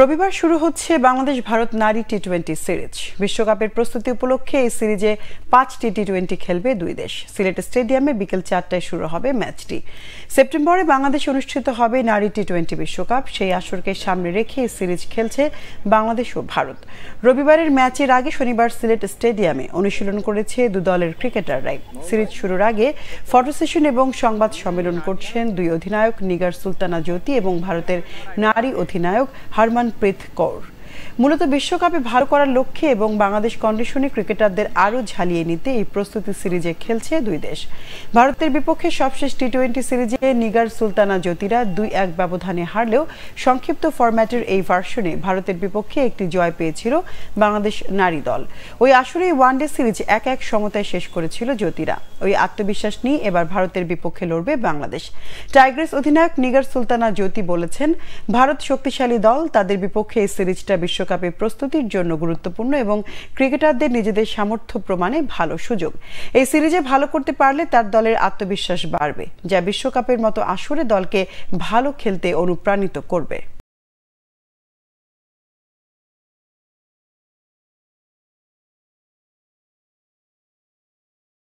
রবিবার শুরু হচ্ছে বাংলাদেশ ভারত নারী টি টোয়েন্টি সিরিজ বিশ্বকাপের প্রস্তুতি উপলক্ষে এই সিরিজে পাঁচটি টি টোয়েন্টি খেলবে দুই দেশ সিলেট স্টেডিয়ামে বিকেল চারটায় শুরু হবে ম্যাচটি সেপ্টেম্বরে বাংলাদেশে অনুষ্ঠিত হবে নারী টি টোয়েন্টি বিশ্বকাপ সেই আসরকে সামনে রেখে এই সিরিজ খেলছে বাংলাদেশ ও ভারত রবিবারের ম্যাচের আগে শনিবার সিলেট স্টেডিয়ামে অনুশীলন করেছে দু দলের ক্রিকেটাররাই সিরিজ শুরুর আগে ফটো সেশন এবং সংবাদ সম্মেলন করছেন দুই অধিনায়ক নিগার সুলতানা জ্যোতি এবং ভারতের নারী অধিনায়ক হারমান Prit Kaur. মূলত বিশ্বকাপে ভালো করার লক্ষ্যে এবং বাংলাদেশ কন্ডিশনে ক্রিকেটারদের আরও ঝালিয়ে নিতে এই প্রস্তুতি সিরিজে খেলছে দুই দেশ ভারতের বিপক্ষে সবশেষ টি টোয়েন্টি সিরিজে নিগার সুলতানা জ্যোতিরা দুই এক ব্যবধানে হারলেও সংক্ষিপ্ত ফরম্যাটের এই ভার্সনে ভারতের বিপক্ষে একটি জয় পেয়েছিল বাংলাদেশ নারী দল ওই আসরে ওয়ান ডে সিরিজ এক এক সমতায় শেষ করেছিল জ্যোতিরা ওই আত্মবিশ্বাস নিয়ে এবার ভারতের বিপক্ষে লড়বে বাংলাদেশ টাইগ্রেস অধিনায়ক নিগার সুলতানা জ্যোতি বলেছেন ভারত শক্তিশালী দল তাদের বিপক্ষে এই সিরিজটা বিশ্ব বিশ্বকাপে প্রস্তুতির জন্য গুরুত্বপূর্ণ এবং ক্রিকেটারদের নিজেদের সামর্থ্য প্রমাণে ভালো সুযোগ এই সিরিজে ভালো করতে পারলে তার দলের আত্মবিশ্বাস বাড়বে যা বিশ্বকাপের মতো আসরে দলকে ভালো খেলতে অনুপ্রাণিত করবে